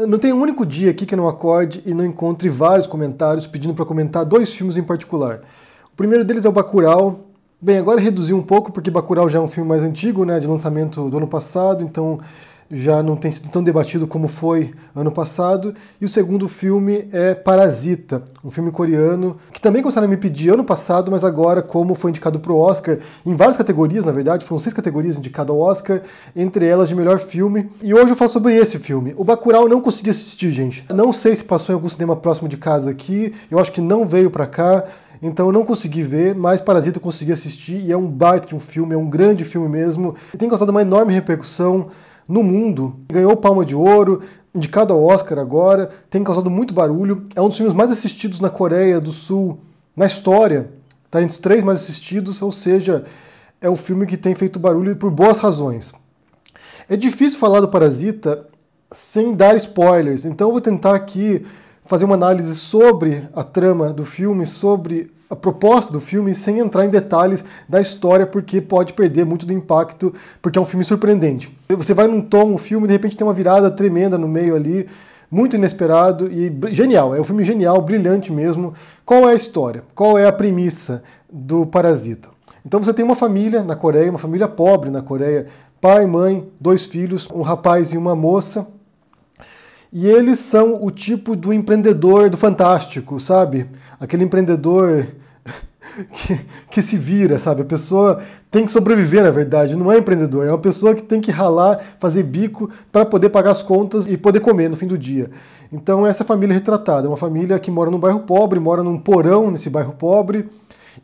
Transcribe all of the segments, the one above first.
Não tem um único dia aqui que eu não acorde e não encontre vários comentários pedindo para comentar dois filmes em particular. O primeiro deles é o Bacurau. Bem, agora reduziu um pouco porque Bacurau já é um filme mais antigo, né, de lançamento do ano passado, então já não tem sido tão debatido como foi ano passado. E o segundo filme é Parasita, um filme coreano que também começaram a me pedir ano passado, mas agora, como foi indicado para o Oscar, em várias categorias, na verdade, foram seis categorias indicadas ao Oscar, entre elas de melhor filme. E hoje eu falo sobre esse filme. O Bacurau eu não consegui assistir, gente. Não sei se passou em algum cinema próximo de casa aqui, eu acho que não veio para cá. Então eu não consegui ver, mas Parasita eu consegui assistir e é um baita de um filme, é um grande filme mesmo. E tem causado uma enorme repercussão no mundo. Ganhou Palma de Ouro, indicado ao Oscar agora, tem causado muito barulho. É um dos filmes mais assistidos na Coreia do Sul na história. Está entre os três mais assistidos, ou seja, é um filme que tem feito barulho por boas razões. É difícil falar do Parasita sem dar spoilers, então eu vou tentar aqui fazer uma análise sobre a trama do filme, sobre a proposta do filme sem entrar em detalhes da história, porque pode perder muito do impacto, porque é um filme surpreendente. Você vai num tom, o filme, de repente tem uma virada tremenda no meio ali, muito inesperado e genial. É um filme genial, brilhante mesmo. Qual é a história? Qual é a premissa do Parasita? Então você tem uma família na Coreia, uma família pobre na Coreia, pai, mãe, dois filhos, um rapaz e uma moça. E eles são o tipo do empreendedor do fantástico, sabe? Aquele empreendedor que, que se vira, sabe? A pessoa tem que sobreviver, na verdade, não é empreendedor, é uma pessoa que tem que ralar, fazer bico para poder pagar as contas e poder comer no fim do dia. Então, essa família é retratada é uma família que mora num bairro pobre, mora num porão nesse bairro pobre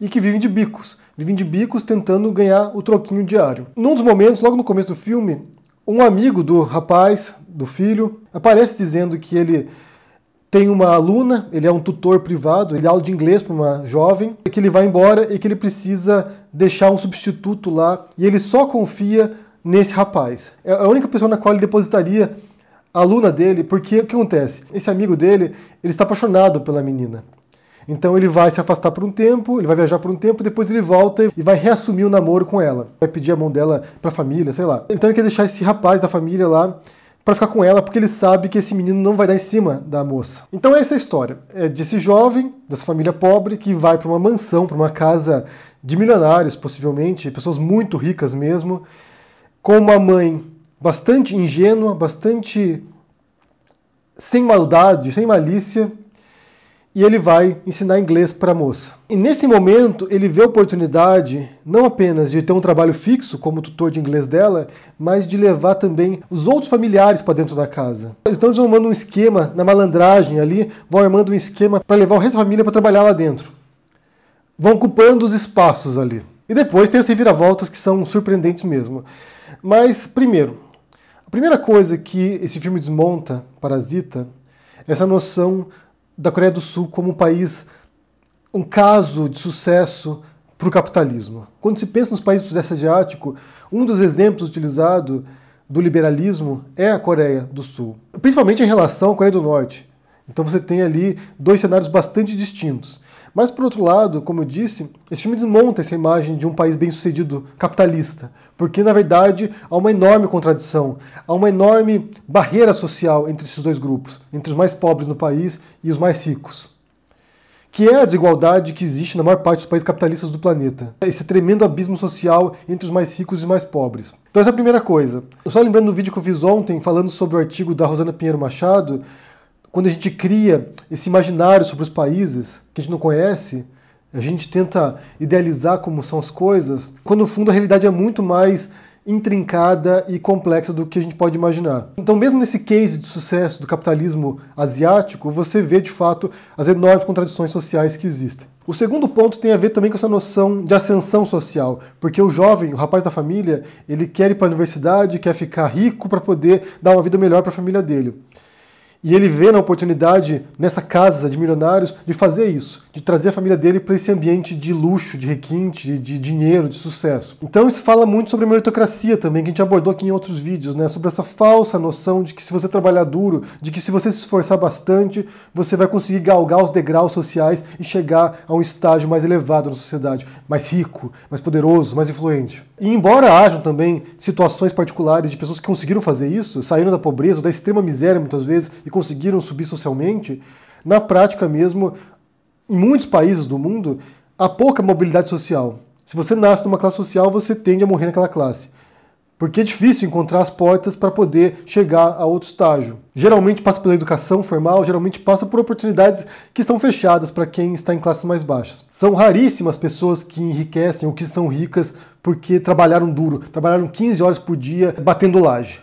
e que vivem de bicos. Vivem de bicos tentando ganhar o troquinho diário. Num dos momentos, logo no começo do filme, um amigo do rapaz, do filho, aparece dizendo que ele tem uma aluna, ele é um tutor privado, ele dá aula de inglês para uma jovem, que ele vai embora e que ele precisa deixar um substituto lá, e ele só confia nesse rapaz. É a única pessoa na qual ele depositaria a aluna dele, porque o que acontece? Esse amigo dele, ele está apaixonado pela menina. Então ele vai se afastar por um tempo, ele vai viajar por um tempo, depois ele volta e vai reassumir o namoro com ela. Vai pedir a mão dela para a família, sei lá. Então ele quer deixar esse rapaz da família lá para ficar com ela, porque ele sabe que esse menino não vai dar em cima da moça. Então essa é a história é desse jovem, dessa família pobre, que vai para uma mansão, para uma casa de milionários, possivelmente, pessoas muito ricas mesmo, com uma mãe bastante ingênua, bastante sem maldade, sem malícia, e ele vai ensinar inglês para a moça. E nesse momento ele vê a oportunidade não apenas de ter um trabalho fixo como tutor de inglês dela, mas de levar também os outros familiares para dentro da casa. Eles estão desarmando um esquema na malandragem ali, vão armando um esquema para levar o resto da família para trabalhar lá dentro. Vão ocupando os espaços ali. E depois tem as reviravoltas que são surpreendentes mesmo. Mas, primeiro, a primeira coisa que esse filme desmonta, Parasita, é essa noção da Coreia do Sul como um país, um caso de sucesso para o capitalismo. Quando se pensa nos países do Sudeste Asiático, um dos exemplos utilizado do liberalismo é a Coreia do Sul, principalmente em relação à Coreia do Norte. Então você tem ali dois cenários bastante distintos. Mas, por outro lado, como eu disse, esse filme desmonta essa imagem de um país bem-sucedido capitalista, porque, na verdade, há uma enorme contradição, há uma enorme barreira social entre esses dois grupos, entre os mais pobres no país e os mais ricos, que é a desigualdade que existe na maior parte dos países capitalistas do planeta. Esse tremendo abismo social entre os mais ricos e os mais pobres. Então, essa é a primeira coisa. Só lembrando do vídeo que eu fiz ontem, falando sobre o artigo da Rosana Pinheiro Machado, quando a gente cria esse imaginário sobre os países que a gente não conhece, a gente tenta idealizar como são as coisas, quando no fundo a realidade é muito mais intrincada e complexa do que a gente pode imaginar. Então, mesmo nesse case de sucesso do capitalismo asiático, você vê de fato as enormes contradições sociais que existem. O segundo ponto tem a ver também com essa noção de ascensão social, porque o jovem, o rapaz da família, ele quer ir para a universidade, quer ficar rico para poder dar uma vida melhor para a família dele. E ele vê na oportunidade, nessa casa de milionários, de fazer isso, de trazer a família dele para esse ambiente de luxo, de requinte, de dinheiro, de sucesso. Então isso fala muito sobre a meritocracia também, que a gente abordou aqui em outros vídeos, né? Sobre essa falsa noção de que se você trabalhar duro, de que se você se esforçar bastante, você vai conseguir galgar os degraus sociais e chegar a um estágio mais elevado na sociedade, mais rico, mais poderoso, mais influente. E embora hajam também situações particulares de pessoas que conseguiram fazer isso, saíram da pobreza ou da extrema miséria muitas vezes e conseguiram subir socialmente, na prática mesmo, em muitos países do mundo, há pouca mobilidade social. Se você nasce numa classe social, você tende a morrer naquela classe. Porque é difícil encontrar as portas para poder chegar a outro estágio. Geralmente passa pela educação formal, geralmente passa por oportunidades que estão fechadas para quem está em classes mais baixas. São raríssimas pessoas que enriquecem ou que são ricas porque trabalharam duro, trabalharam 15 horas por dia batendo laje.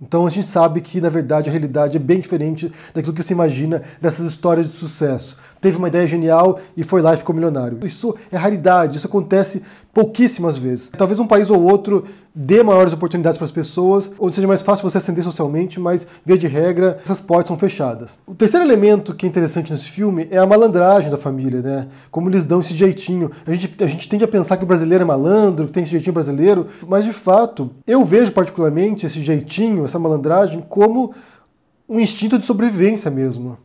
Então a gente sabe que, na verdade, a realidade é bem diferente daquilo que se imagina dessas histórias de sucesso teve uma ideia genial e foi lá e ficou milionário. Isso é raridade, isso acontece pouquíssimas vezes. Talvez um país ou outro dê maiores oportunidades para as pessoas, onde seja mais fácil você ascender socialmente, mas, via de regra, essas portas são fechadas. O terceiro elemento que é interessante nesse filme é a malandragem da família, né? Como eles dão esse jeitinho. A gente, a gente tende a pensar que o brasileiro é malandro, que tem esse jeitinho brasileiro, mas, de fato, eu vejo particularmente esse jeitinho, essa malandragem, como um instinto de sobrevivência mesmo.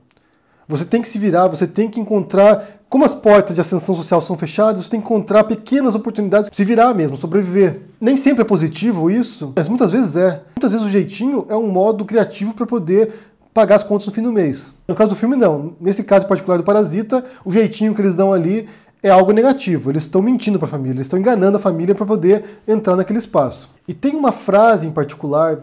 Você tem que se virar, você tem que encontrar. Como as portas de ascensão social são fechadas, você tem que encontrar pequenas oportunidades de se virar mesmo, sobreviver. Nem sempre é positivo isso, mas muitas vezes é. Muitas vezes o jeitinho é um modo criativo para poder pagar as contas no fim do mês. No caso do filme, não. Nesse caso particular do Parasita, o jeitinho que eles dão ali é algo negativo. Eles estão mentindo para a família, eles estão enganando a família para poder entrar naquele espaço. E tem uma frase em particular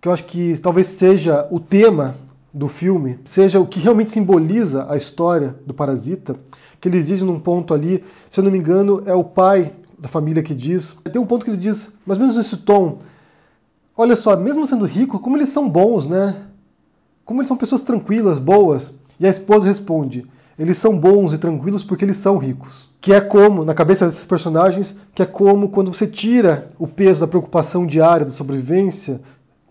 que eu acho que talvez seja o tema do filme seja o que realmente simboliza a história do parasita, que eles dizem num ponto ali, se eu não me engano, é o pai da família que diz. Tem um ponto que ele diz, mais ou menos nesse tom: Olha só, mesmo sendo rico, como eles são bons, né? Como eles são pessoas tranquilas, boas. E a esposa responde: Eles são bons e tranquilos porque eles são ricos. Que é como, na cabeça desses personagens, que é como quando você tira o peso da preocupação diária da sobrevivência,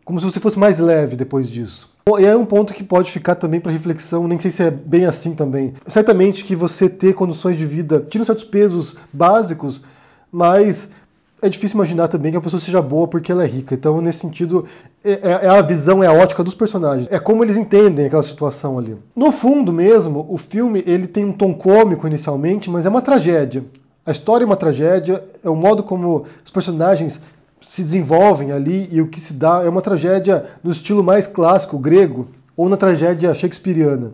como se você fosse mais leve depois disso. E é um ponto que pode ficar também para reflexão, nem sei se é bem assim também. Certamente que você ter condições de vida tira certos pesos básicos, mas é difícil imaginar também que a pessoa seja boa porque ela é rica. Então, nesse sentido, é, é, é, a visão, é a ótica dos personagens. É como eles entendem aquela situação ali. No fundo mesmo, o filme ele tem um tom cômico inicialmente, mas é uma tragédia. A história é uma tragédia, é o modo como os personagens se desenvolvem ali e o que se dá é uma tragédia no estilo mais clássico grego ou na tragédia shakespeariana.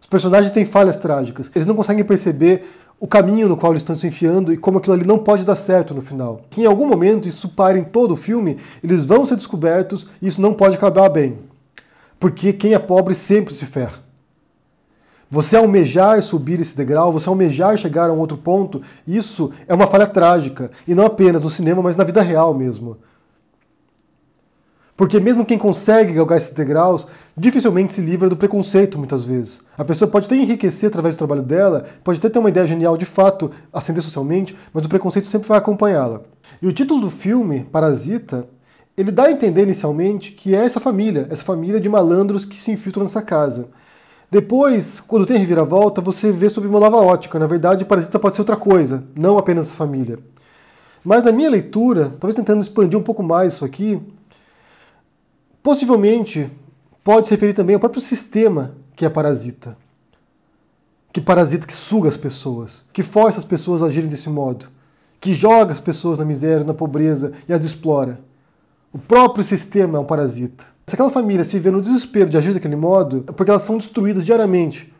Os personagens têm falhas trágicas, eles não conseguem perceber o caminho no qual eles estão se enfiando e como aquilo ali não pode dar certo no final. Que em algum momento isso para em todo o filme, eles vão ser descobertos e isso não pode acabar bem. Porque quem é pobre sempre se ferra. Você almejar subir esse degrau, você almejar chegar a um outro ponto, isso é uma falha trágica. E não apenas no cinema, mas na vida real mesmo. Porque mesmo quem consegue galgar esses degraus, dificilmente se livra do preconceito muitas vezes. A pessoa pode até enriquecer através do trabalho dela, pode até ter uma ideia genial de fato, ascender socialmente, mas o preconceito sempre vai acompanhá-la. E o título do filme, Parasita, ele dá a entender inicialmente que é essa família, essa família de malandros que se infiltram nessa casa. Depois, quando tem reviravolta, você vê sob uma nova ótica. Na verdade, Parasita pode ser outra coisa, não apenas família. Mas na minha leitura, talvez tentando expandir um pouco mais isso aqui, possivelmente pode se referir também ao próprio sistema que é parasita. Que parasita que suga as pessoas, que força as pessoas a agirem desse modo, que joga as pessoas na miséria, na pobreza e as explora. O próprio sistema é um parasita. Se aquela família se vê no desespero de agir daquele modo, é porque elas são destruídas diariamente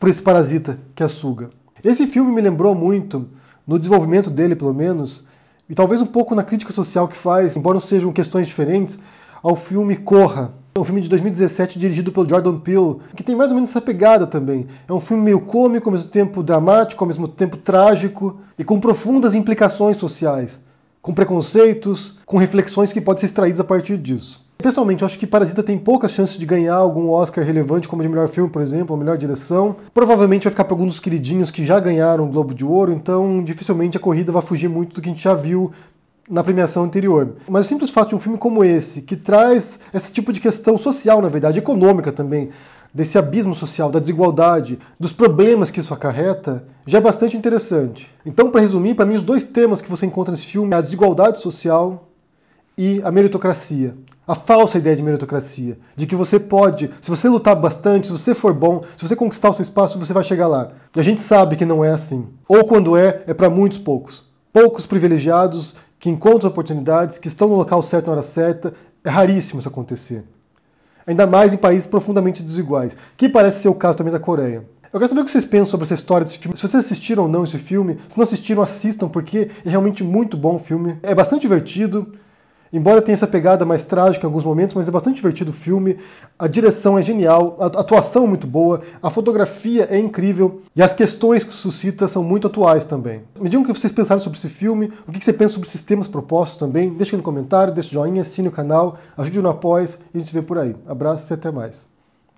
por esse parasita que a suga. Esse filme me lembrou muito, no desenvolvimento dele pelo menos, e talvez um pouco na crítica social que faz, embora sejam questões diferentes, ao filme Corra, é um filme de 2017 dirigido pelo Jordan Peele, que tem mais ou menos essa pegada também. É um filme meio cômico, ao mesmo tempo dramático, ao mesmo tempo trágico e com profundas implicações sociais, com preconceitos, com reflexões que podem ser extraídas a partir disso. Pessoalmente, eu acho que Parasita tem poucas chances de ganhar algum Oscar relevante, como de melhor filme, por exemplo, ou melhor direção. Provavelmente vai ficar para alguns queridinhos que já ganharam o Globo de Ouro, então dificilmente a corrida vai fugir muito do que a gente já viu na premiação anterior. Mas o simples fato de um filme como esse, que traz esse tipo de questão social, na verdade, econômica também, desse abismo social, da desigualdade, dos problemas que isso acarreta, já é bastante interessante. Então, para resumir, para mim, os dois temas que você encontra nesse filme é a desigualdade social e a meritocracia. A falsa ideia de meritocracia, de que você pode, se você lutar bastante, se você for bom, se você conquistar o seu espaço, você vai chegar lá. E a gente sabe que não é assim. Ou quando é, é para muitos poucos. Poucos privilegiados que encontram oportunidades, que estão no local certo na hora certa. É raríssimo isso acontecer. Ainda mais em países profundamente desiguais, que parece ser o caso também da Coreia. Eu quero saber o que vocês pensam sobre essa história desse filme. Se vocês assistiram ou não esse filme, se não assistiram, assistam, porque é realmente muito bom o filme. É bastante divertido, Embora tenha essa pegada mais trágica em alguns momentos, mas é bastante divertido o filme. A direção é genial, a atuação é muito boa, a fotografia é incrível e as questões que suscita são muito atuais também. Me digam o que vocês pensaram sobre esse filme, o que você pensa sobre sistemas propostos também. Deixa aí no comentário, deixa o joinha, assine o canal, ajude no após e a gente se vê por aí. Abraços e até mais.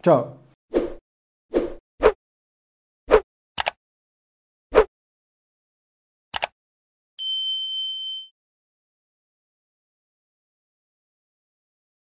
Tchau!